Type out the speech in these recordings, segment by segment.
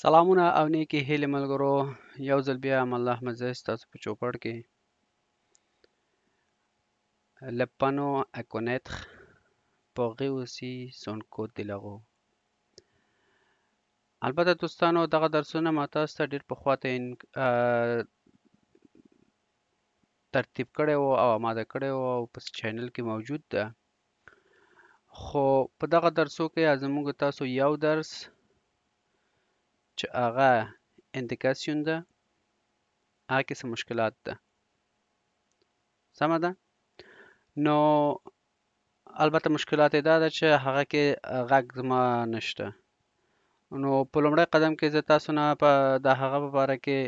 سلامونه او نیکی هیلې ملګرو یو ځل بیا ام الله مزه ستاسو په چوپړ کې Le panneau à connaître pour réussir son code de la roue البته دوستانو دغه درسونه ما تاسو ته ډیر په خواته ترتیب کړی وو او آماده کړی وو او په چینل کې موجود ده خو په دغه درسو کې زموږ تاسو یو درس چې هغه indication ده هغه کې څه مشکلات ده سمه ده نو البته مشکلات دا ده چې هغه کې غږ زما نشته نو په لومړی قدم کې زه تاسو نه په د هغه په باره کې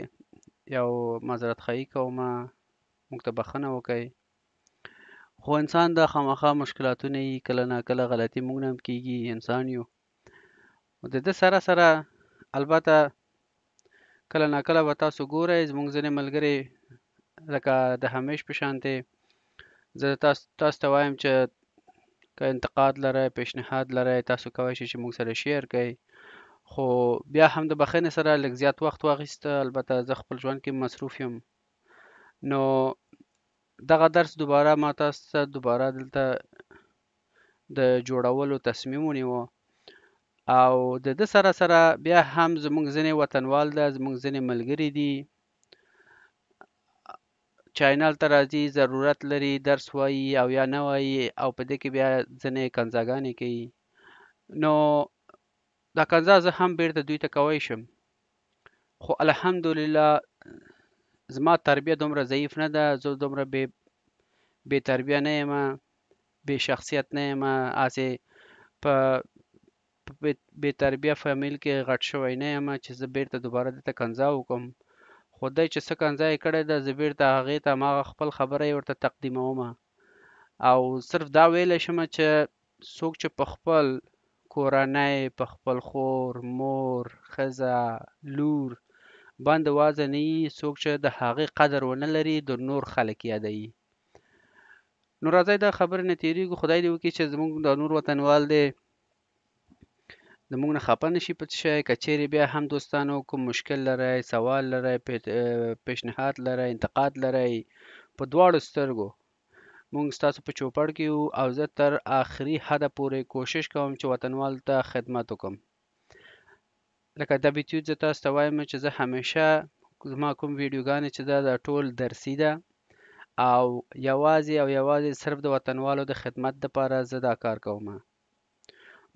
یو معذرت خواهي کوم موږ ته بښنه وکئ خو انسان د خامخا مشکلاتونه یې کله ناکله غلطي موږ نه هم کیږي انسان یو د ده سره سره البته کله ناکله به تاسو ګورئ زموږ ځینې ملګري لکه د همیش په شانتې زه تاسو تاسو ته وایم چې که انتقاد لرئ پیشنهاد لرئ تاسو کولی شئ چې موږ سره شیر کړئ خو بیا هم د بخښنې سره لږ زیات وخت واخیسته البته زه خپل ژوند کې مصروف یم نو دغه درس دوباره ما تاسو ته دوباره دلته د جوړولو تصمیم ونیوه او د ده سره سره بیا هم زمونږ ځینې وطنوال ده زمونږ ځینې ملګري دي چینل ته راځي ضرورت لري درس وایي او یا نه وایي او په دې کې بیا ځینې کنځاګانې کوي نو دا کنځا زه هم بیرته دوی ته کوی شم خو الحمدلله زما تربیه دومره ضعیف نه ده زه دومره بې بې تربیه نه یم بې شخصیت نه یم هسې په بې تربیه فامیل کې غټ شوی نه یمه چې زه بیرته دوباره دته کنځا وکم خو دی چې څه کنځا یې کړې ده زه بیرته هغې ته هماغه خپل خبره یې ورته تقدیمومه او صرف دا ویلی شمه چې څوک چې په خپل کورنۍ په خپل خور مور ښځه لور باندې وازه نه یي څوک چې د هغې قدر ونه لري د نور خلک یادوي نو راځئ دا خبرې نه تیریږو خدای دې وکړي چې زموږ د نور وطنوال دی د موږ نه خفه نه شي په څه شی که چیرې بیا هم دوستانو کوم مشکل لرئ سوال لرئ پیشنهاد لرئ انتقاد لرئ په دواړو سترګو موږ ستاسو په چوپړ کې یو او زه تر آخري حده پورې کوشش کوم چې وطنوالو ته خدمت وکم لکه د بیتیوت زه تاسو ته وایم چې زه همیشه زما کوم ویډیوګانې چې دا دا ټول درسي ده او یوازې او یوازې صرف د وطنوالو د خدمت دپاره زه دا کار کوم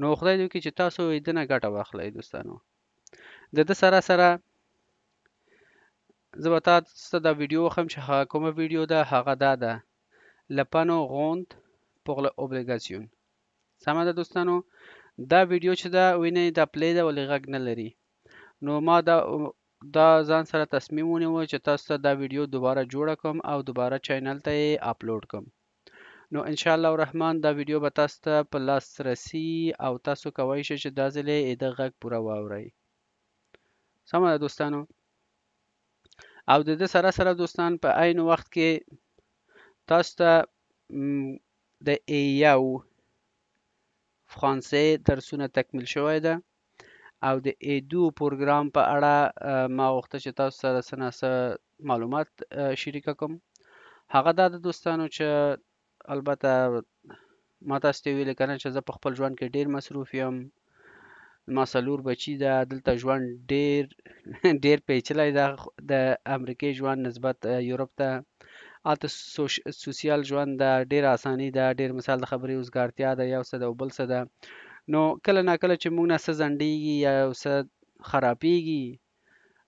نو خدای دې وکړي چې تاسو یې دنه ګټه واخلئ دوستانو د ده سره سره زه به تاسو ته دا ویډیو وښیم چې هغه کومه ویډیو ده هغه دا ده لپانو غوند پغل اوبلیګاسیون سمه ده دوستانو دا ویډیو چې دا وینئ دا پلی ده ولې غږ نه لري نو ما دا دا ځان سره تصمیم ونیوه چې تاسو ته دا ویډیو دوباره جوړه کوم او دوباره چینل ته یې اپلوډ کوم نو ان شاء الله الرحمن دا ویډیو به تاسو ته په لاس رسی او تاسو کولی شئ چې دا ځلې د غږ پوره واورئ سمه ده دوستانو او د دې سره سره دوستان په عین وخت کې تاسو ته د ایو فرانسې درسونه تکمیل شوی ده او د ایدو پروګرام په اړه ما وخت چې تاسو سره سناسه معلومات شریک کوم هغه د دوستانو چې البته ما تاسو ته ویلي کنه چې زه په خپل ژوند کې ډیر مصروف یم ما څلور بچی ده دلته ژوند ډیر ډیر پیچلی ده د امریکای ژوند نسبت یورپ ته اته سوسیال ژوند ده ډیر اسانی ده ډیر مثال د خبرې اوسګارتیا ده یو څه ده او بل څه ده نو کله ناکله چې موږ نه څه ځنډیږي یا یو څه خرابیږي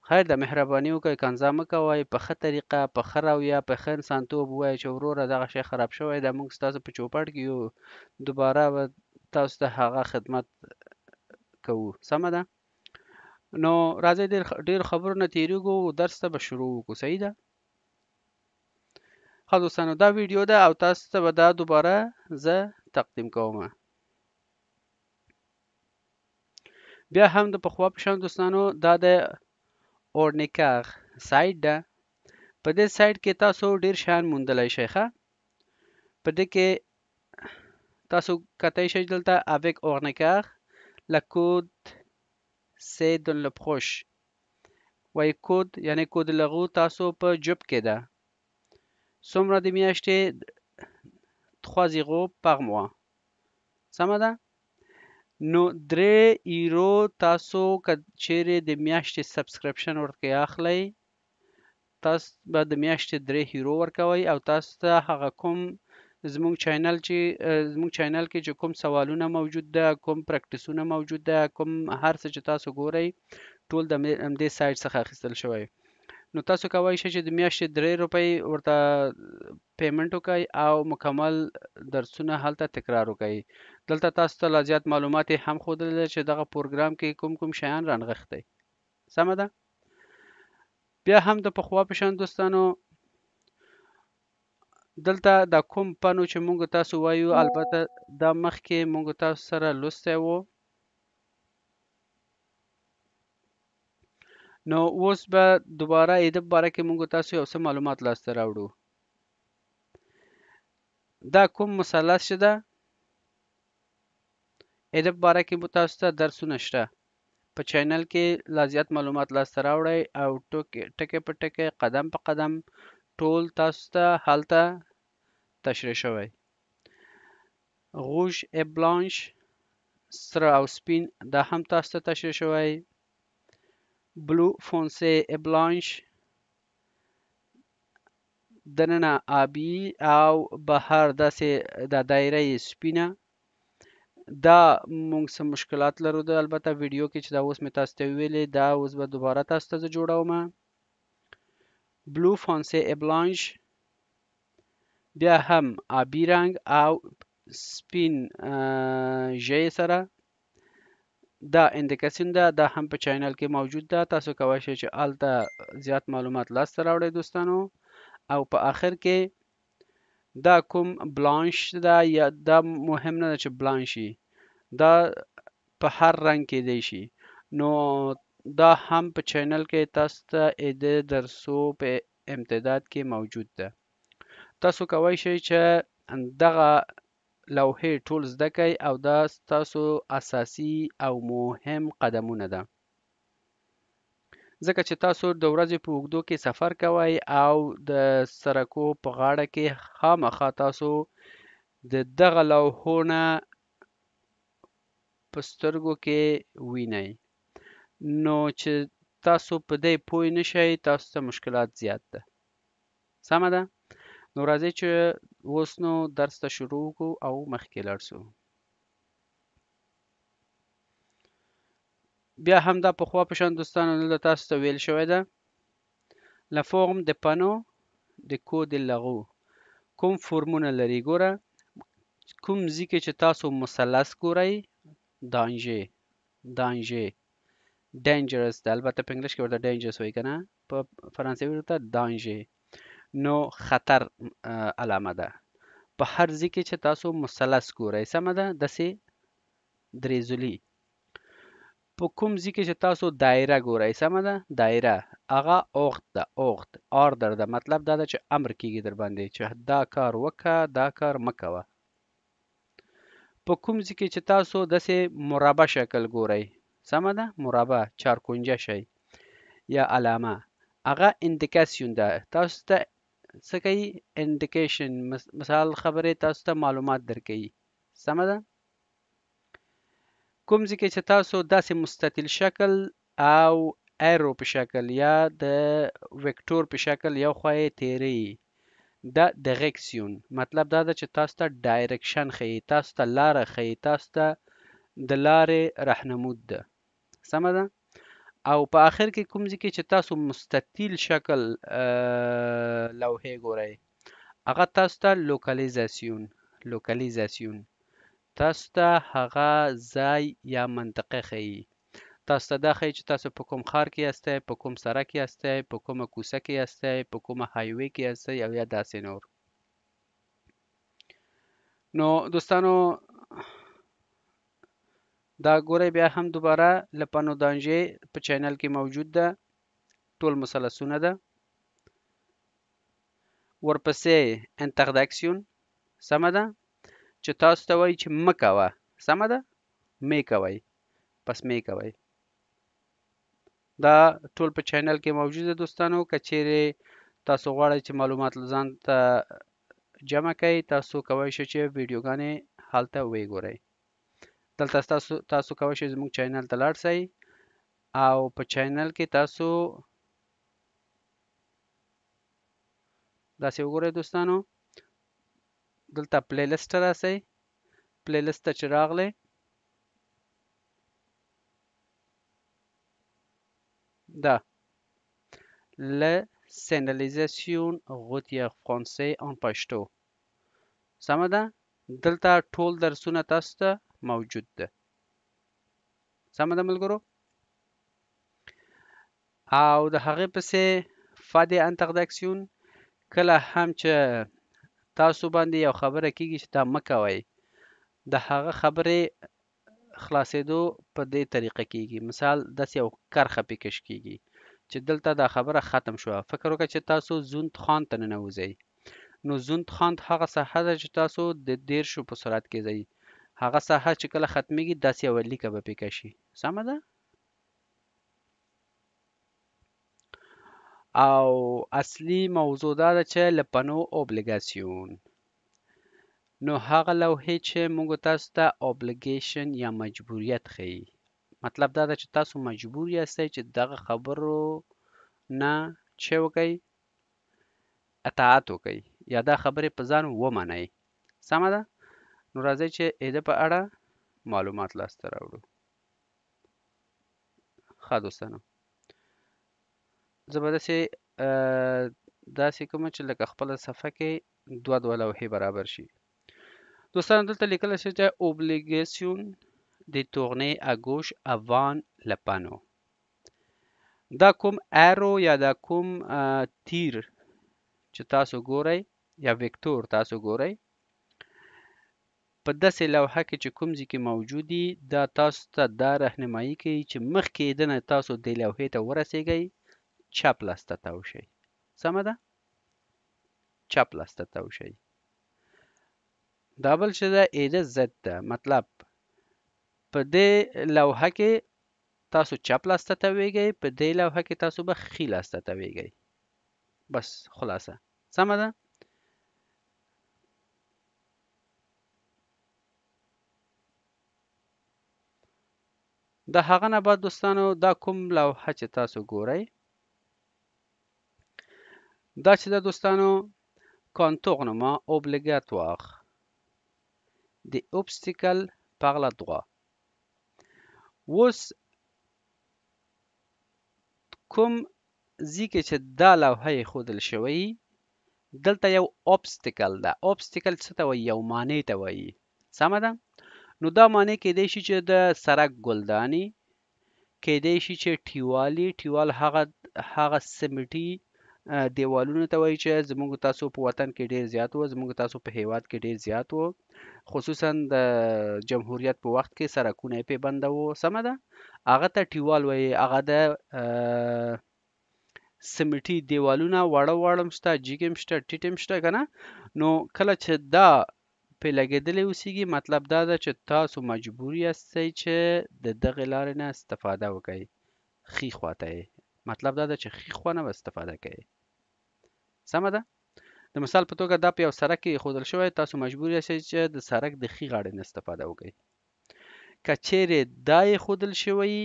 خیر ده مهرباني وکړئ کنځا مه کوئ په ښه طریقه په ښه رویه په ښه انسانتوب ووایئ چې وروره دغه شی خراب شوی ده موږ ستاسو په چوپړ کې یو دوباره به تاسو ته هغه خدمت کوو سمه ده نو راځئ ډېر ډېر خبرو نه تېرېږو درس ته به شروع وکړو صحیح ده ښه دوستانو دا ویډیو ده او تاسو ته به دا دوباره زه تقدیم کومه بیا هم د پخوا په شان دوستانو دا د اور نکاح سایډ ده په دې سایډ کې تاسو ډیر شیان موندلای شئ ښه په دې کې تاسو کتای شئ دلته avec اور نکاح la code c'est dans le proche وای کود یعنی کود لغو تاسو په جب کې ده څومره د میاشتې 3 یورو پر موا سمه ده نو درې ایرو تاسو چیرې د میاشتې سبسکرپشن ورکې اخلئ تاسو به د میاشتې درې هیرو ورکوي او تاسو ته هغه کوم زموږ چینل چې زموږ چینل کې چې کوم سوالونه موجود ده کوم پریکټیسونه موجود ده کوم هر څه چې تاسو ګورئ ټول د دې سایت څخه اخیستل شوی نو تاسو کولی شئ چې د میاشتې درې روپۍ ورته پیمنټ وکړئ او مکمل درسونه هلته تکرار وکړئ دلته تاسو ته لا زیات معلومات هم ښودلی چې دغه پروګرام کې کوم کوم شیان رانغښتی سمه ده بیا هم د پخوا په شان دوستانو دلته دا کوم پنو چې مونږ تاسو وایو البته دا مخکې مونږ تاسو سره لوستی وو نو اوس به دوباره د باره کې مونږ تاسو یو څه معلومات لاسته راوړو دا کوم مثلث چې ده ادب باره کې مو تاسو ته درسونه شته په چینل کې لا زیات معلومات لاسته راوړئ او ټکې په ټکې قدم په قدم ټول تاسو ته هلته تشریح شوی غوژ ابلانش سره او سپین دا هم تاسو ته تشریح شوی بلو فونسي بلانش دننه آبی او بهر داسې د دا دایره سپینه دا مونږ سم مشکلات لرو د البته ویډیو کې چې دا اوس مې تاسو ته ویلې دا اوس به دوباره تاسو ته جوړوم بلو فونسي بلانش بیا هم آبی رنگ او سپین ژی سره دا اندیکاسیون ده دا هم په چینل کې موجود ده تاسو کولی شئ چې هلته زیات معلومات لاسته راوړئ دوستانو او په آخر کې دا کوم بلانش ده یا دا مهم نه ده چې بلانش شي دا په هر رنګ کې دی شي نو دا هم په چینل کې تاسو ته د درسو په امتداد کې موجود ده تاسو کولی شئ چې دغه لوحې ټول زده کړئ او دا ستاسو اساسي او مهم قدمونه ده ځکه چې تاسو د ورځې په اوږدو کې سفر کوئ او د سرکو په غاړه کې خامخا تاسو د دغه لوحو نه په سترګو کې وینئ نو چې تاسو په دې پوه نه شئ تاسو ته مشکلات زیات ده سمه ده نو راځئ چې اوس نو درس ته شروع کو او مخکې لاړ شو بیا هم دا پخوا په شان دوستانو نه تاسو ته ویل شوی ده لا فورم د پانو د کود لغو کوم فورمونه لري ګوره کوم ځکه چې تاسو مثلث ګورئ دانجه دانجه ډینجرس ده البته په انګلیش کې ورته ډینجرس وایي کنه په فرانسوي ورته دانجه نو خطر علامه ده په هر ځای کې چې تاسو مثلث ګورئ سمه ده داسې درې ځلې په کوم ځای کې چې تاسو دایره ګورئ سمه ده دایره هغه اوغت ده اوغت آردر ده مطلب دا ده چې امر کیږي در باندې چې دا کار وکه دا کار مکوه په کوم ځای کې چې تاسو داسې مربع شکل ګورئ سمه ده مربع چارکونجه شی یا علامه هغه انډیکاسیون ده تاسو ته څه کوي انډیکیشن مثال خبرې تاسو ته معلومات درکوي سمه ده کوم ځکه چې تاسو داسې مستطیل شکل او ایرو په شکل یا د وکتور په شکل یو خواې تیری دا ډایرکشن مطلب دا ده چې تاسو ته ډایرکشن خي تاسو ته لار خي تاسو ته د لارې راهنمود ده سمه ده او په آخر کې کوم ځای کې چې تاسو مستطیل شکل لوحې ګورئ هغه تاسو ته لوکالیزاسیون لوکالیزاسیون تاسو ته هغه ځای یا منطقه ښیي تاسو ته دا ښیي چې تاسو په کوم ښار کې یاستئ په کوم سړک کې یاستئ په کومه کوڅه کې یاستئ په کومه هایوې کې یاستئ او یا داسې نور نو دوستانو دا ګورئ بیا هم دوباره لپانو دانجې په چینل کې موجود ده ټول مثلثونه ده ورپسې انتقداکسیون سمه ده چې تاسو ته وایي چې مه کوه سمه ده مې کوئ پس مې کوئ دا ټول په چینل کې موجود ده دوستانو که چیرې تاسو غواړئ چې معلومات ځان ته جمع کړئ تاسو کولی شئ چې ویډیوګانې هلته وګورئ دلته تاسو تاسو کولی شئ زموږ چینل ته لاړ شئ او په چینل کې تاسو داسې وګورئ دوستانو دلته پلی لیست ته راشئ پلی لیست ته چې راغلئ da le سینډلیزاسیون غوتیا فرانسې ان پښتو سمه ده دلته ټول درسونه تاسو ته موجود ده سم ده ملګرو او د هغې پسې فادې انتقد اکسیون کله هم چې تاسو باندې یو خبره کیږي چې دا مه کوئ د هغه خبرې خلاصېدو په دې طریقه کیږي مثال داسې یو کرخه پې کش کیږي چې دلته دا خبره ختم شوه فکر وکړه چې تاسو زوند خان ته ننوځئ نو زوند خان هغه ساحه ده چې تاسو د دیرشو په سرعت کې ځئ هغه ساحه چې کله ختمیږي داسې یوه لیکه به پکې شي سمه ده او اصلي موضوع دا ده چې لپنو اوبلیګاسیون نو هغه لوحې چې موږ تاسو ته اوبلیګیشن یا مجبوریت ښیي مطلب دا ده چې تاسو مجبور یاستئ چې دغه خبرو نه چې وکئ اطاعت وکئ یا دا خبرې په ځان ومنئ سمه ده نو راځئ چې د په اړه معلومات لاسته راوړو ښه دوستانو زه به داسې داسې کومه چې لکه خپله صفحه کې دوه دوه لوحې برابر شي دوستانو دلته لیکلی شوی چې اوبلیګیسیون د تورنې اګوش اوان لپانو دا کوم ایرو یا دا کوم تیر چې تاسو ګورئ یا وکتور تاسو ګورئ په داسې لوحه کې چې کوم ځای کې موجود دي دا تاسو ته دا رهنمایي کوي چې مخکې د نه تاسو د لوحې ته ورسیږئ چپ لاس ته تاوشئ سمه ده چپ لاس ته تاوشئ دا بل چې ده ایده زد ده مطلب په دې لوحه کې تاسو چپ لاس ته تاویږئ په دې لوحه کې تاسو به ښي لاس ته تاویږئ بس خلاصه سمه ده د هغه نه بعد دوستانو دا کوم لوحه چې تاسو ګورئ دا چې د دوستانو contournement obligatoire des obstacles par la droite اوس کوم ځی کې چې دا لوحه یې ښودل شوی دلته یو obstacle ده obstacle څه ته وایي یو معنی ته وایي سمه ده نو دا معنی کېدای شي چې د سرک ګلدانی کېدای شي چې ټیوالي ټیوال هغه هغه سمټي دیوالونو ته وایي چې زموږ تاسو په وطن کې ډیر زیات وو زموږ تاسو په هیواد کې ډیر زیات وو خصوصا د جمهوریت په وخت کې سرکونه په بند وو سم ده هغه ته ټیوال وایي هغه د سمټي دیوالونه وړه وړم شته جګم شته ټیټم شته کنه نو کله چې دا پې لګېدلي اوسیږي مطلب دا ده چې تاسو مجبور یاستئ چې د دغې لارې نه استفاده وکئ ښي خوا ته یې مطلب دا ده چې ښي خوا نه به استفاده کوئ سمه ده د مثال په توګه دا په یو سرک کې ایښودل شوی تاسو مجبور یاستئ چې د سرک د ښي غاړې نه استفاده وکئ که چیرې دا ایښودل شوی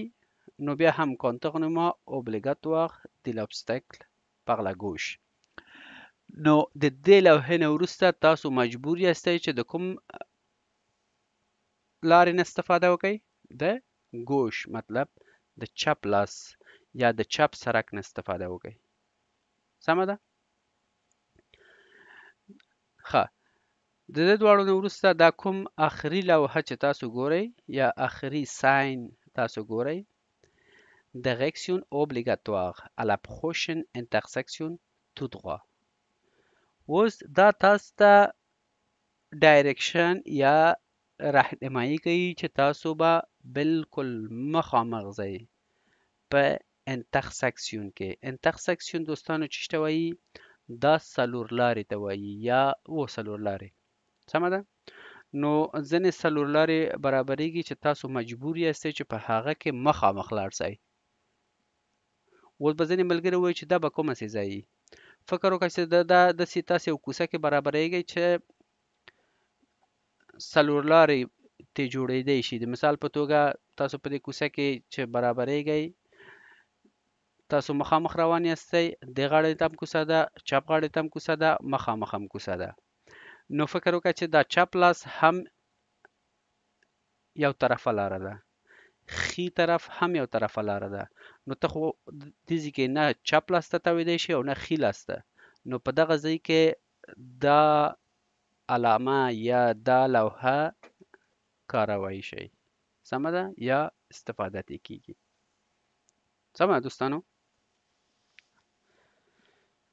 نو بیا هم contournement obligatoire de l'obstacle par la gauche نو د دې لوحې نه وروسته تاسو مجبور یاستئ چې د کوم لارې نه استفاده وکئ د ګوش مطلب د چپ لاس یا د چپ سرک نه استفاده وکئ سمه ده ښه د دې دواړو نه وروسته دا کوم آخري لوحه چې تاسو ګورئ یا آخري ساين تاسو ګورئ direction obligatoire à la prochaine intersection tout droit اوس دا تاسو ته ډایرکشن یا راهنمایي کوي چې تاسو به بالکل مخامخ ځئ په انټرسکشن کې انټرسکشن دوستانو چې شته وایي دا سلور لارې ته وایي یا و سلور لارې سمه ده نو ځنې سلور لارې برابرېږي چې تاسو مجبور یاست چې په هغه کې مخامخ لاړ شئ اوس به ځینې ملګري وایي چې دا به کومه سي ځایي فکر وکړئ چې دا داسې تاسې یو کوڅه کې برابرېږئ چې څلور لارې ترې جوړېدی شي د مثال په توګه تاسو په دې کوڅه کې چې برابرېږئ تاسو مخامخ روان یاستئ د غاړې تم کوڅه ده چپ غاړې تم کوڅه ده مخامخ هم کوڅه ده نو فکر وکړئ چې دا چپ لاس هم یو طرفه لاره ده ښي طرف هم یو طرفه لاره ده نو ته خو دې ځای کې نه چپ لاس ته تاویدی شي او نه ښي لاس ته نو په دغه ځای کې دا علامه یا دا لوحه کاروی شي سمه ده یا استفاده ترې کیږي سمه دوستانو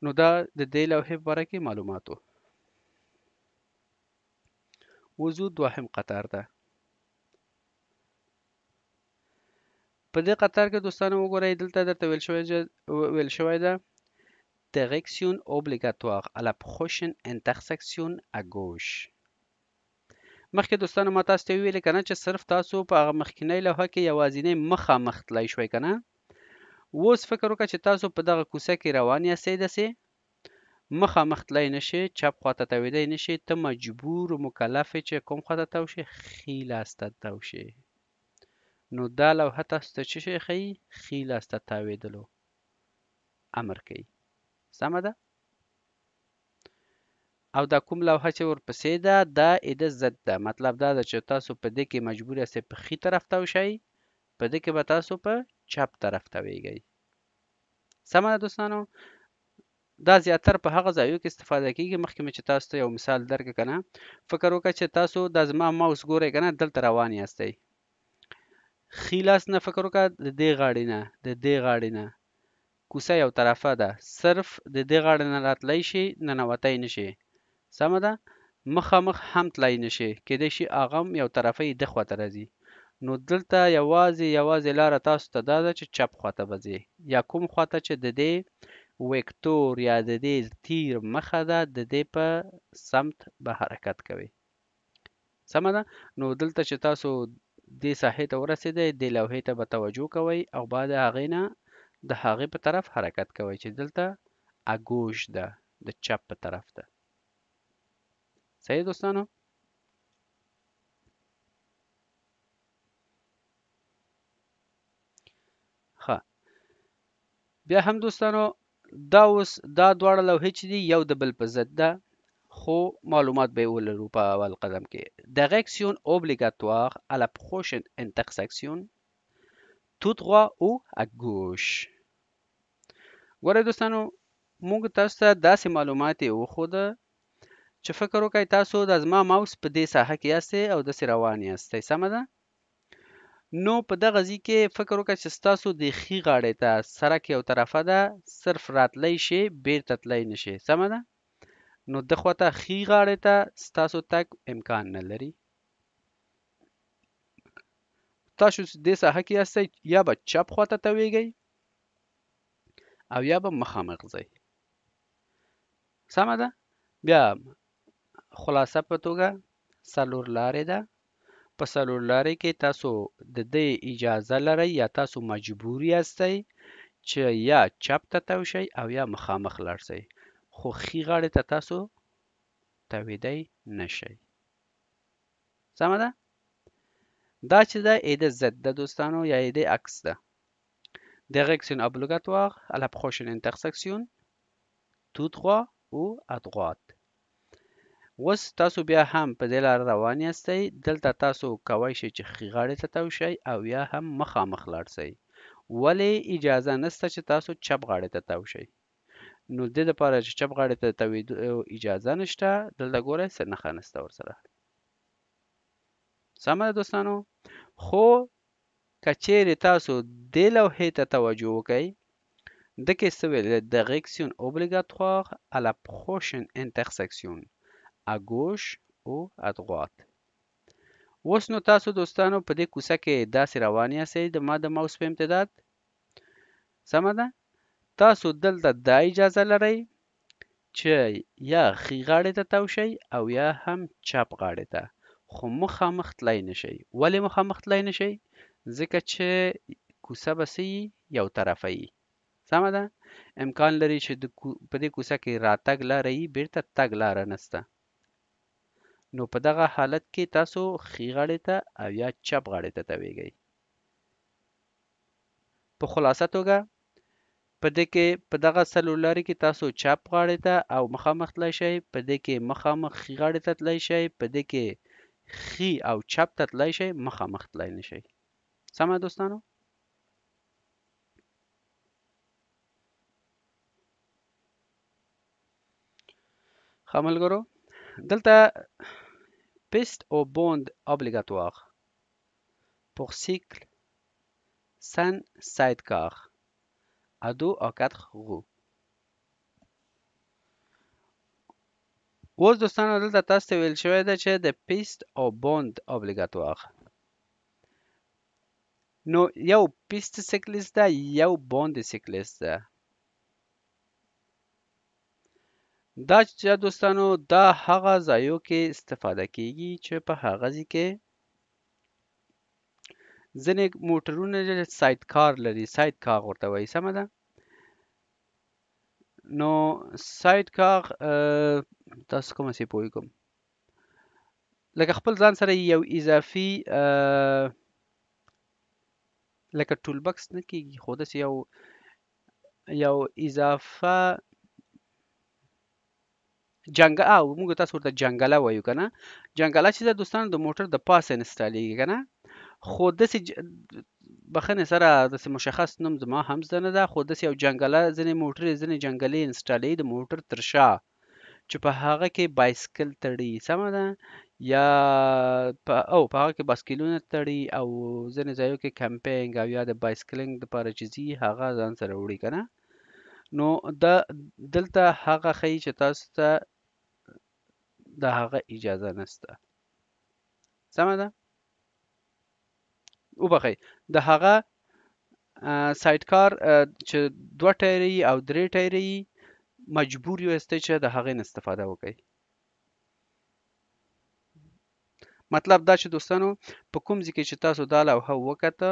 نو دا د دې لوحې په باره کې معلومات وو وضو دوهم قطار ده په دې قطار کې دوستانو وګورئ دلته درته ویل شوی ویل شوی ده direction obligatoire à la prochaine intersection à gauche مخکې دوستانو ما تاسو ته ویل کنه چې صرف تاسو په هغه مخکینی لوحه کې یوازینی مخامخ تلای شوی کنه اوس فکر وکړه چې تاسو په دغه کوڅه کې روان یاستئ داسې مخامخ تلای نشئ چپ خواته تاویدی نشئ ته مجبور و مکلف چې کوم خواته تاو شي ښي لاس ته تاو شي نو دا لوحه تاسو ته څه شی ښیي ښي لاس ته تاوېدلو امر کوي سمه ده او دا کوم لوحه چې ورپسې ده دا د ضد ده مطلب دا ده چې تاسو په دې کې مجبور یاست په ښي طرف ته وشئ په دې کې به تاسو په چپ طرف ته ویږئ سمه ده دوستانو دا زیاتر په هغه ځایو کې استفاده کیږي مخکې مې چې تاسو ته یو مثال درک کنه فکر وکړه چې تاسو د زما ماوس ګورئ کنه دلته روان یاستئ خي لاس نه فکر وکړه د دې غاړې نه د دې غاړې نه کوسه یو طرفه ده صرف د دې غاړې نه راتلی شي ننوتی نشي سمه ده مخامخ هم تلای نشي کېدای شي هغه هم یو طرفه یې د خواته راځي نو دلته یوازې یوازې لاره تاسو ته دا ده چې چپ خواته به ځئ یا کوم خواته چې د دې وکتور یا د دې تیر مخه ده د دې په سمت به حرکت کوي سمه ده نو دلته چې تاسو دې ساحې ته ورسېدئ دې لوحې ته به توجه کوئ او بعد هغې نه د هغې په طرف حرکت کوئ چې دلته اګوش ده د چپ په طرف ده صحیح دوستانو ښه بیا هم دوستانو دا اوس دا دواړه لوحې چې دي یو د بل په ضد ده خو معلومات به ولرو په اول قدم کې direction obligatoire à la prochaine intersection tout droit ou à gauche ګوره دوستانو موږ تاسو ته داسې معلومات یې وښوده چې فکر وکړئ تاسو د زما ماوس په دې ساحه کې یاستئ او داسې روان یاستئ سمه ده نو په دغه ځای کې فکر وکړئ چې ستاسو د ښي غاړې ته سرک یو طرفه ده صرف راتلی شي بیرته تلی نشي سمه ده نو د خواته خي غاړې ته ستاسو تک امکان نه لري تاسو دې ساحه کې یاستئ یا به چپ خواته تویږئ او یا به مخامخ ځئ سمه ده بیا خلاصه په توګه څلور لارې ده په څلور لارې کې تاسو د دې اجازه لرئ یا تاسو مجبور یاستئ چې یا چپ ته توشئ او یا مخامخ لاړ شئ خو ښي غاړې ته تاسو تاویدی نشئ سمه ده دا چې ده ایده ضد ده دوستانو یا ایده عکس ده direction obligatoire à la prochaine intersection tout droit ou à droite اوس تاسو بیا هم په دې لار روان یاستئ دلته تاسو کوی شئ چې ښي غاړې ته تاو شئ او یا هم مخامخ لاړ شئ ولې اجازه نشته چې تاسو چپ غاړې ته تاو شئ نو د دې لپاره چې چپ غاړې ته تاویدو اجازه نشته دلته ګورئ څه نښه نشته ورسره سمه ده دوستانو خو که چیرې تاسو دې لوحې ته توجه وکئ دکې څه ویل دغیکسیون اوبلیګاتوار ا لا پروشن انټرسکسیون ا ګوش او ا دروات اوس نو تاسو دوستانو په دې کوڅه کې داسې روان یاستئ د ما د ماوس په امتداد سمه ده تاسو دلته دا اجازه لرئ چې یا ښي غاړې ته تاو شئ او یا هم چپ غاړې ته خو مخامخ تلای نشئ ولې مخامخ تلای نشئ ځکه چې کوسه به څه یو طرفه یي سمه ده امکان لري چې د په دې کوسه کې راتګ لاره یي بیرته تګ لاره نسته نو په دغه حالت کې تاسو ښي غاړې ته او یا چپ غاړې ته تاویږئ په خلاصه توګه په دې کې په دغه سلولاري کې تاسو چپ غاړې ته او مخامخ تلای شئ په دې کې مخامخ خي غاړې ته تلای شئ په دې کې خي او چپ ته تلای شئ مخامخ تلای نه شئ سمه دوستانو خاملګرو دلته پیست او بوند obligatoire pour cycle sans sidecar à dos en quatre roues. اوس دوستانو دلته تاسو ته ویل شوی ده چې د پیست او بوند اوبلیګاتوار نو یو پیست سیکلیست ده یو بوند سیکلیست ده دا چې دوستانو دا هغه ځایو کې استفاده کیږي چې په هغه ځای کې ځینې موټرونه سایت کار لري سایت کاغ ورته وایي سمه ده نو سایت کاغ تاسو کومه سي پوي کوم لکه خپل ځان سره یو اضافي لکه ټول بکس نه کیږي خو داسې یو یو اضافه جنګ او موږ تاسو ورته جنګله وایو کنه جنګله چې د دوستانو د موټر د پاس انسټالیږي کنه خو داسې ج... بخنې سره داسې مشخص نوم زما هم زده نه ده خو داسې یو جنګله ځینې موټرې ځینې جنګلې انسټالوي د موټر تر شا چې په هغه کې بایسکل تړي سمه ده یا په او په هغه کې بایسکلونه تړي او ځینې ځایو کې کمپینګ او یا د بایسکلینګ دپاره چې ځي هغه ځان سره وړي که نه نو دا دلته هغه ښیي چې تاسو ته د هغه اجازه نسته سمه ده وبخي د هغه سایت کار چې دوه ټایري او درې ټایري مجبور یو استې چې د هغې نه استفاده وکړي مطلب دا چې دوستانو په کوم ځکه چې تاسو دا لوحه وکته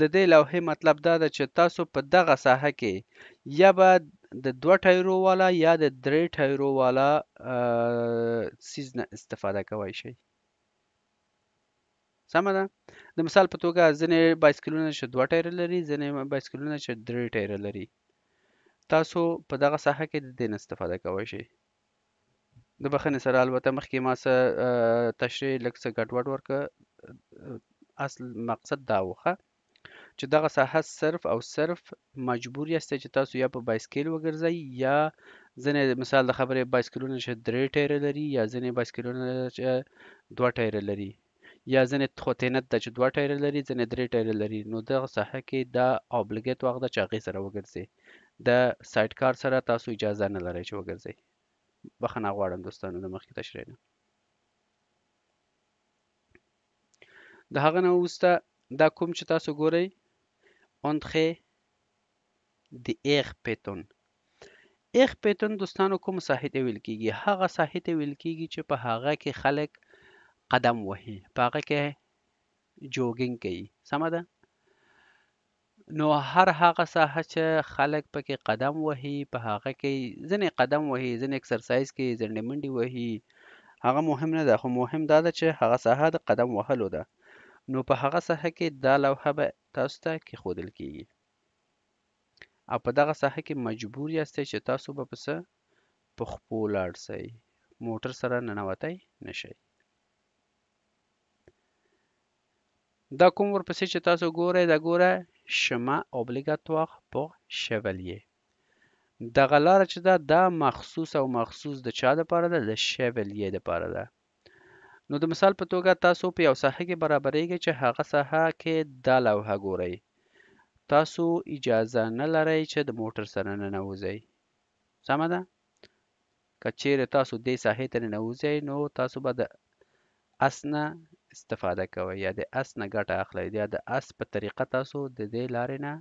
د دې لوحې مطلب دا ده چې تاسو په دغه ساحه کې یا به د دوه ټایرو والا یا د درې ټایرو والا سیز نه استفاده کوئ شئ سمه ده د مثال په توګه ځینې بایسکلونه چې دوه ټایره لري ځینې بایسکلونه چې درې ټایره لري تاسو په دغه ساحه کې د دې نه استفاده کوئ شئ د بخښنې سره البته مخکې ما څه تشریح لږ څه ګډوډ ورکه اصل مقصد دا وخه چې دغه ساحه صرف او صرف مجبور یاست چې تاسو یا په بایسکل وګرځئ یا ځنې مثال د خبرې بایسکلونه چې درې ټایره لري یا ځنې بایسکلونه چې دوه ټایره لري یا ځنې خوتینت ده چې دوه ټایره لري ځنې درې ټایره لري نو دغه ساحه کې دا اوبلګیت وخت ده چې هغې سره وګرځئ د سایټ کار سره تاسو اجازه نه لرئ چې وګرځئ بخښنه غواړم دوستانو د مخکې تشریح نه د هغه نه وروسته دا کوم چې تاسو ګورئ انتخې د ایغ پیتون ایغ پیتون دوستانو کوم ساحې ته ویل کیږي هغه ساحې ته ویل کیږي چې په هغه کې خلک قدم وهي په هغه کې جوګینګ کوي سمه ده نو هر هغه ساحه چې خلک پکې قدم وهي په هغه کې ځنې قدم وهي ځنې اکسرسایز کوي ځنې منډې وهي هغه مهم نه ده خو مهم دا ده چې هغه ساحه د قدم وهلو ده نو په هغه ساحه کې دا لوحه به تاسو ته کیښودل کیږي او په دغه ساحه کې مجبور یاستئ چې تاسو به پسه په خپو لاړ سئ موټر سره ننوتی نشئ Da cum ورپسې چې تاسو ګورئ دا ګوره chemin obligatoire pour chevalier دغه لاره چې دا دا مخصوص او مخصوص د چا لپاره ده د شیولیې لپاره ده نو د مثال په توګه تاسو په یو ساحه کې برابرېږئ چې هغه ساحه کې دا لوحه ګورئ تاسو اجازه نه لرئ چې د موټر سره ننوځئ سمه ده که چیرې تاسو دې ساحې ته ننوځئ نو تاسو به د اس نه استفاده کوئ یا د اس نه ګټه اخلئ یا د اس په طریقه تاسو د دې لارې نه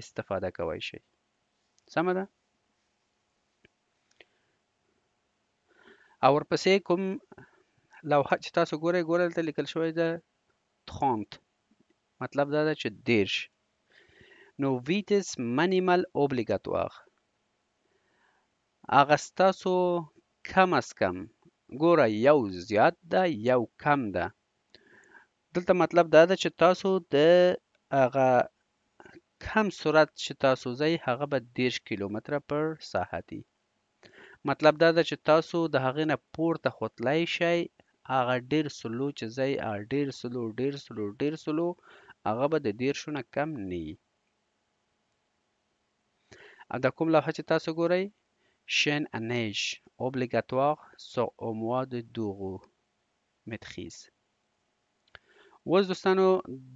استفاده کوئ شئ سمه ده او ورپسې کوم لوحه چې تاسو ګورئ ګورئ دلته لیکل شوی ده تخونت مطلب دا ده چې دیرش نو ویتس منیمل اوبلیګاتوار هغه ستاسو کم از کم ګوره یو زیات ده یو کم ده دلته مطلب دا ده چې تاسو د هغه کم سرعت چې تاسو ځئ هغه به دیرش کیلومتره پر ساعت مطلب دا ده چې تاسو د هغې نه پورته خوتلی شئ هغه ډیر سلو چې ځای هغه ډیر سلو ډیر سلو ډیر سلو هغه به د دیرشو نه کم نه وي دا کوم لوحه چې تاسو ګورئ شین انیج اوبلیګاتوار سو او موا د دوغو متخیز اوس دوستانو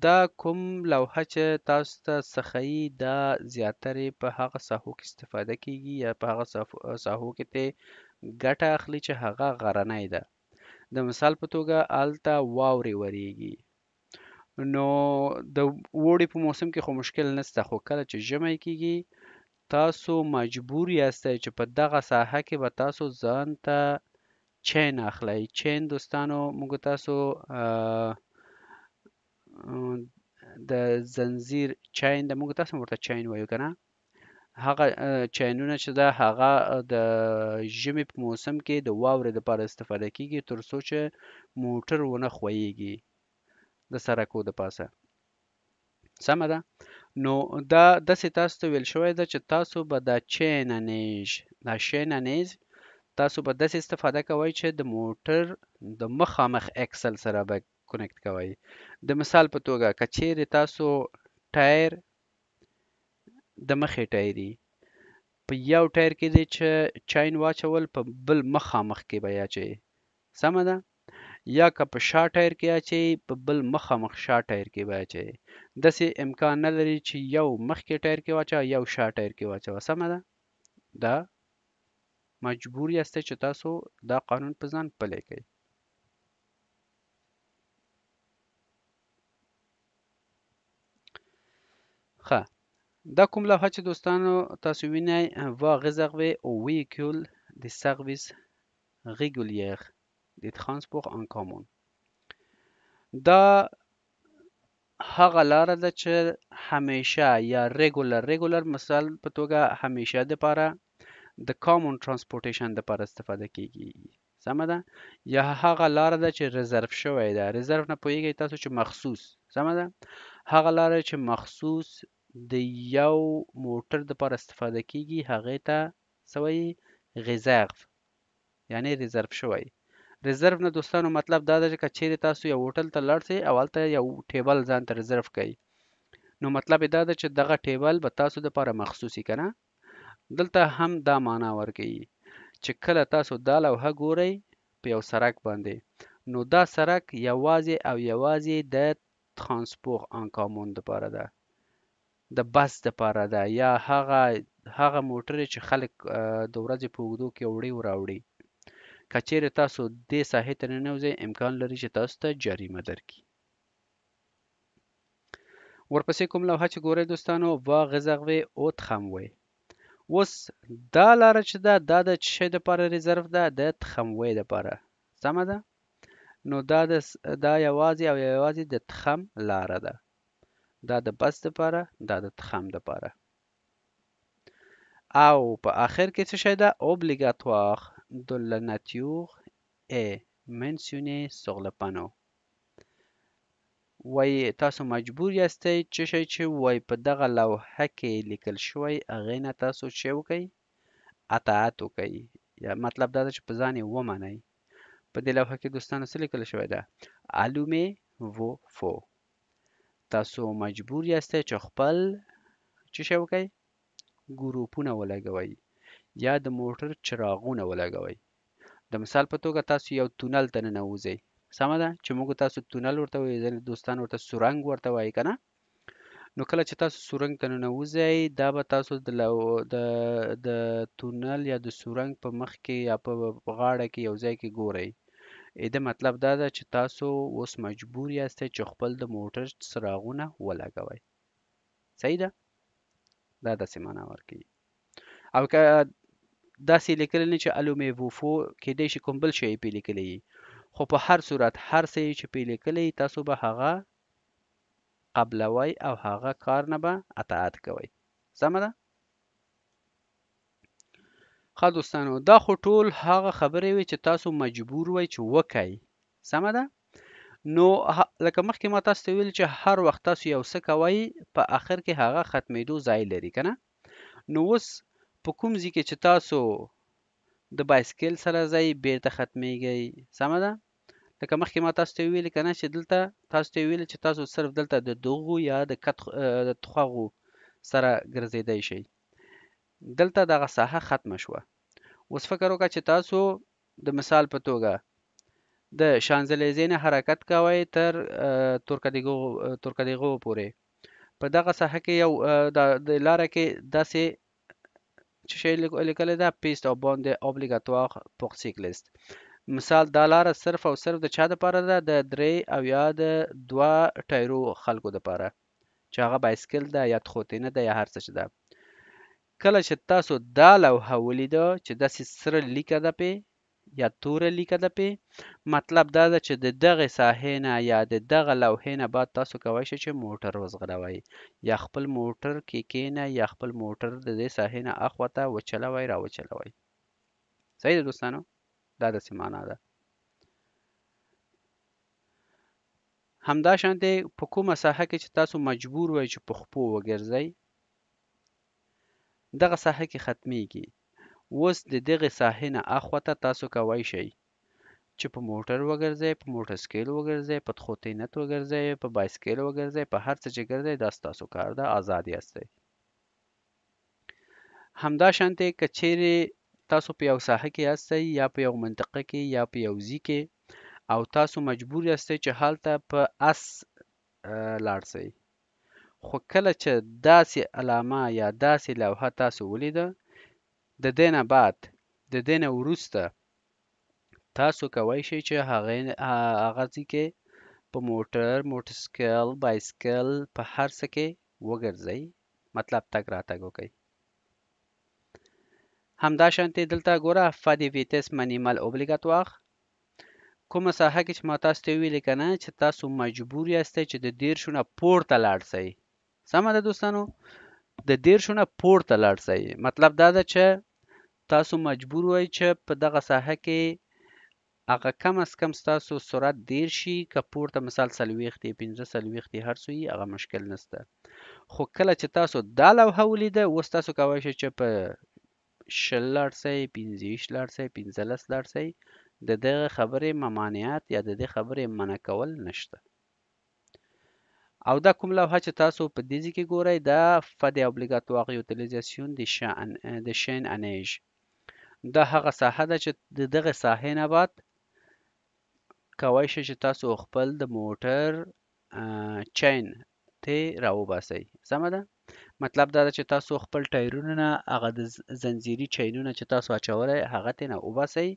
دا کوم لوحه چې تاسو ته څخی دا زیاتره په هغه ساحو کې استفاده کیږي یا په هغه ساحو کې ته ګټه اخلي چې هغه غرنۍ ده د مثال په توګه آلته واورې وریږي نو د وړې په موسم کې خو مشکل نشته خو کله چې ژمی کیږي تاسو مجبور یاستئ چې په دغه ساحه کې به تاسو ځان ته چین اخلئ چین دوستانو موږ تاسو آه د زنجیر چین د موږ تاسو ورته چین وایو کنه هغه چینونه چې دا هغه د ژمي په موسم کې د واورې لپاره استفاده کیږي تر څو چې موټر ونه خویږي د سرکو د پاسه سمه ده نو دا داسې تاسو ته ویل شوی ده چې تاسو به دا چینانیج دا شینانیج تاسو به داسې استفاده کوئ چې د موټر د مخامخ اکسل سره به کنیکټ کوئ د مثال په توګه کچېرې تاسو ټایر د مخې ټایري په یو ټایر کې دی چې چاین واچول په بل مخامخ کې به اچوي سمه ده یا که په شا ټایر کې اچوي په بل مخامخ شا ټایر کې به اچوي داسې امکان نه لري چې یو مخکې ټایر کې واچوه یو شا ټایر کې واچوه سمه ده دا مجبور یاستئ چې تاسو دا قانون په ځان پلی کړئ دا کوم لوحه چې دوستانو تاسو وینئ وا غزغوې او ویکول د سرویس ریګولیر د ترانسپورت ان کامون دا هغه لار ده چې همیشه یا ریګولر ریګولر مثال په توګه همیشه د پاره د کامون ترانسپورټیشن د پاره استفاده کیږي سمه ده یا هغه لار ده چې ریزرو شوی ده ریزرو نه پوهیږئ تاسو چې مخصوص سمه ده هغه لار چې مخصوص د یو موټر دپاره استفاده کیږي هغې ته څه وایي ریزرو یعنی ریزرو شوی ریزرو نه دوستانو مطلب دا ده چې که چیرې تاسو یو هوټل ته لاړ سئ او هلته یو ټیبل ځان ته ریزرو کړئ نو مطلب دا ده چې دغه ټیبل به تاسو دپاره مخصوصي که نه دلته هم دا معنا ورکوي چې کله تاسو دا لوحه ګورئ په یو سرک باندې نو دا سرک یوازې او یوازې د ترانسپور ان کامون دپاره ده د بس د پاره ده یا هغه هغه موټرې چې خلک د ورځې په اوږدو کې وړي او راوړي که چیرې تاسو دې ساحې ته ننوځئ امکان لري چې تاسو ته جریمه درکړي ورپسې کوم لوحه چې ګورئ دوستانو واغځغوې او تخموي اوس دا لاره چې ده دا د څه شی دپاره ریزرو ده د تخموي دپاره سمه ده نو دا د دا یوازې او یوازې د تخم لاره ده دا د بس دپاره دا د تخم دپاره او په آخر کې څه شی ده اوبلیګاتوار د لا ناتور ا منسیونې سور له پانو وای تاسو مجبور یاستئ چې شی چې وای په دغه لوحه کې لیکل شوی هغې نه تاسو چې وکئ اطاعت وکئ یا مطلب دا ده چې په ځان یې ومنئ په دې لوحه کې دوستانو څه لیکل شوی ده الومې وو فو تاسو مجبور یاستئ چې خپل څه شی وکئ ګروپونه ولګوئ یا د موټر چراغونه ولګوئ د مثال په توګه تاسو یو تونل ته ننوځئ سمه ده چې موږ تاسو تونل ورته وایو ځینې دوستان ورته سورنګ ورته وایي که نه نو کله چې تاسو سورنګ ته ننوځئ دا به تاسو د د د تونل یا د سورنګ په مخ کې یا په غاړه کې یو ځای کې ګورئ د مطلب دا ده چې تاسو اوس مجبور یاست چې خپل د موټر څراغونه ولګوئ صحیح ده دا داسې معنا ورکوي او که داسې لیکلی نه چې الومې ووفو کیدای شي کوم بل شی پې لیکلی خو په هر صورت هر څه چې پې لیکلی تاسو به هغه قبلوئ او هغه کار نه به اطاعت کوئ سمه ده ښه دوستانو دا خو ټول هغه خبرې وي چې تاسو مجبور وای چې وکړئ سمه ده نو لکه مخکې ما تاسو ته ویل چې هر وخت تاسو یو څه کوئ په آخر کې هغه ختمېدو ځای لري که نه نو اوس په کوم ځای کې چې تاسو د بایسکل سره ځای بیرته ختمېږئ سمه ده لکه مخکې ما تاسو ته ویل کنه چې دلته تاسو ته ویل چې تاسو صرف دلته د دوغو یا د کټ د تخغو سره ګرځیدای شئ دلته دغه ساحه ختمه شوه اوس فکر وکړئ چې تاسو د مثال په توګه د شانزلیزې نه حرکت کوئ تر تورکدېګو پورې په دغه ساحه کې یو د لاره کې داسې څه شی لیکلی ده پیست او باندې اوبلیګاتوار پور سیکلیست مثال دا لاره صرف او صرف د چا دپاره ده د درې او یا د دوه ټایرو خلکو دپاره چې هغه بایسکل ده یا تخوتینه ده یا هر څه چې ده کله چې تاسو دا لوحه ولیده چې داسې سره لیکه ده پې یا توره لیکه ده پې مطلب دا ده چې د دغې ساحې نه یا د دغه لوحې نه بعد تاسو کولی شئ چې موټر وځغلوئ یا خپل موټر کې کینه یا خپل موټر د دې ساحې نه اخوا ته وچلوئ را وچلوئ صحیح ده دوستانو دا داسې معنا ده همدا شانتې په کومه ساحه کې چې تاسو مجبور وئ چې په خپو وګرځئ دغه ساحه کې ختمیږي اوس د دغې ساحې نه اخواته تاسو کولی شئ چې په موټر وګرځئ په موټر سکیل وګرځئ په تخوتینت وګرځئ په بایسکل وګرځئ په هر څه چې ګرځئ دا ستاسو کار ده آزاد یاستئ همداشانتې که چیرې تاسو په یو ساحه کې یاستئ یا په یو منطقه کې یا په یو ځي کې او تاسو مجبور یاستئ چې هلته په اس لاړ سئ خو کله چې داسې علامه یا داسې لوحه تاسو ولیده د دې نه بعد د دې نه وروسته تاسو کولی شئ چې هغه ځای کې په موټر موټرسکل بایسکل په هر څه کې وګرځئ مطلب تګ راتګ وکئ همداشانتې دلته ګوره فا دی ویتس منیمل اوبلیګات واخ کومه ساحه کې چې ما تاسو ته ویلې که نه چې تاسو مجبور یاستئ چې د دیرشو نه پورته لاړ سئ سمه ده دوستانو د دیرشو نه پورته لاړ سئ مطلب دا ده چې تاسو مجبور وای چې په دغه ساحه کې هغه کم از کم ستاسو سرعت ډیر شي که پورته مثال څلوېښت یې پنځه څلوېښت یې هر څه وي هغه مشکل نسته خو کله چې تاسو دا لوحه ولیده اوس تاسو کولی شئ چې په شل لاړ سئ پنځه ویشت لاړ سئ پنځلس لاړ سئ د دغه خبرې ممانعت یا د دې خبرې منع کول نشته او da کوم لوحه چې تاسو په دیزی کې ګورئ دا فد اوبلیګاتوار یوټیلیزاسیون د شان د شین انیج دا هغه ساحه ده چې د دغه ساحې نه بعد کوای شي چې تاسو خپل د موټر چین ته راوباسئ سمه ده مطلب دا ده چې تاسو خپل ټایرونه نه هغه د زنجیری چینونه چې تاسو اچولی هغه ته نه وباسئ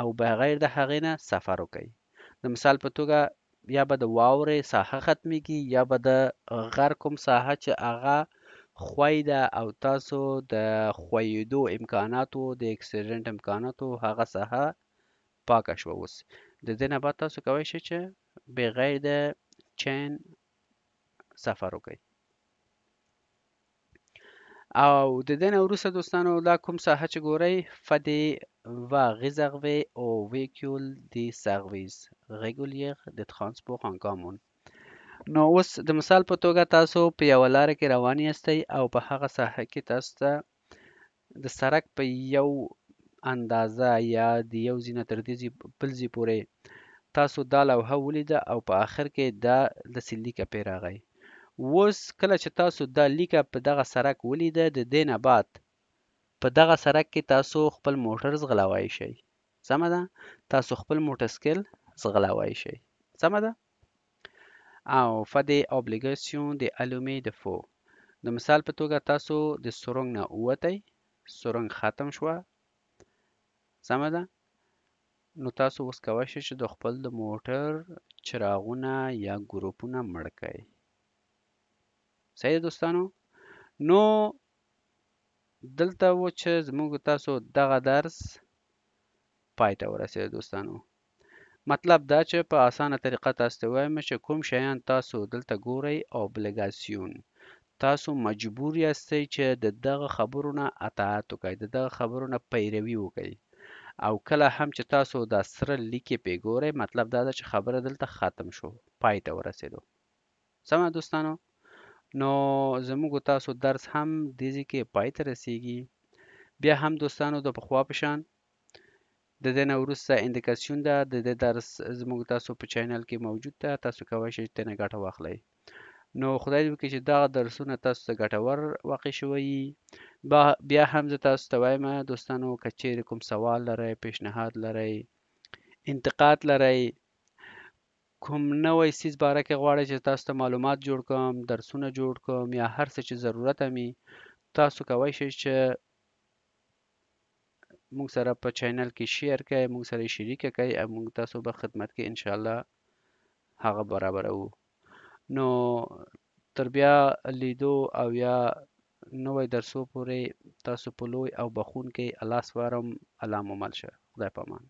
او بغیر د هغې نه سفر وکئ د مثال په توګه یا به د واورې ساحه ختمیږي یا به د غر کوم ساحه چې هغه خوی ده او تاسو د خویدو امکاناتو د اکسیډنټ امکاناتو هغه ساحه پاکه شوه اوس د دې نه بعد تاسو کولی شئ چې بغیر د چین سفر وکړئ او د دې نه وروسته دوستانو دا کوم ساحه چې ګورئ فدې و غزغوې او ویکیول دی سرویس ریګولیر د ترانسپورت هنګامون نو اوس د مثال په توګه تاسو په یو لار کې روان یاستئ او په هغه ساحه کې تاسو ته د سرک په یو اندازه یا د یو زینه تر دې بل ځای پورې تاسو دا لوحه ولیده او په آخر کې دا د سلي کپې راغی اوس کله چې تاسو دا لیکه په دغه سرک ولیده د دې نه بعد په دغه سرک کې تاسو خپل موټر ځغلوای شئ سمه ده تاسو خپل موټرسایکل ځغلوای شئ سمه ده او فدې اوبلیګاسیون د الومې د فو د مثال په توګه تاسو د سورنګ نه ووتئ سورنګ ختم شوه سمه ده نو تاسو اوس کولی شئ چې د خپل د موټر چراغونه یا ګروپونه مړ کړئ صحیح دوستانو نو دلته و چې زموږ تاسو دغه درس پای ته ورسېد دوستانو مطلب دا چې په اسانه طریقه تاسو ته وایم چې کوم شیان تاسو دلته ګورئ اوبلیګاسیون تاسو مجبور یاستئ چې د دغه خبرو نه اطاعت وکړئ د دغه خبرو نه پیروي وکړئ او کله هم چې تاسو دا سره لیکې پیګورئ مطلب دا ده چې خبره دلته ختم شو پای ته ورسېدو سمه دوستانو نو زموږ تاسو درس هم د دې کې پای ته رسیږي بیا هم دوستانو د پخوا پشان د دې نه وروسته انډیکاسیون ده د دې درس زموږ تاسو په چینل کې موجود ده تاسو کولی شئ تنه ګټه واخلئ نو خدای دې وکړي چې دا درسونه تاسو ته ګټور واقع شوی بیا هم زه تاسو ته وایم دوستانو که چیرې کوم سوال لرئ پیشنهاد لرئ انتقاد لرئ کوم نوی سیز باره کې غواړئ چې تاسو ته معلومات جوړ کړم درسونه جوړ کړم یا هر څه چې ضرورت مې تاسو کوی شئ چې موږ سره په چینل کې شیر کړئ موږ سره یې شریکه کړئ او موږ تاسو به خدمت کې انشاءالله هغه برابروو نو تر بیا لیدو او یا نوی درسو پورې تاسو په لوی او بخون کې الله سپارم الله مو مل شه خدای پامان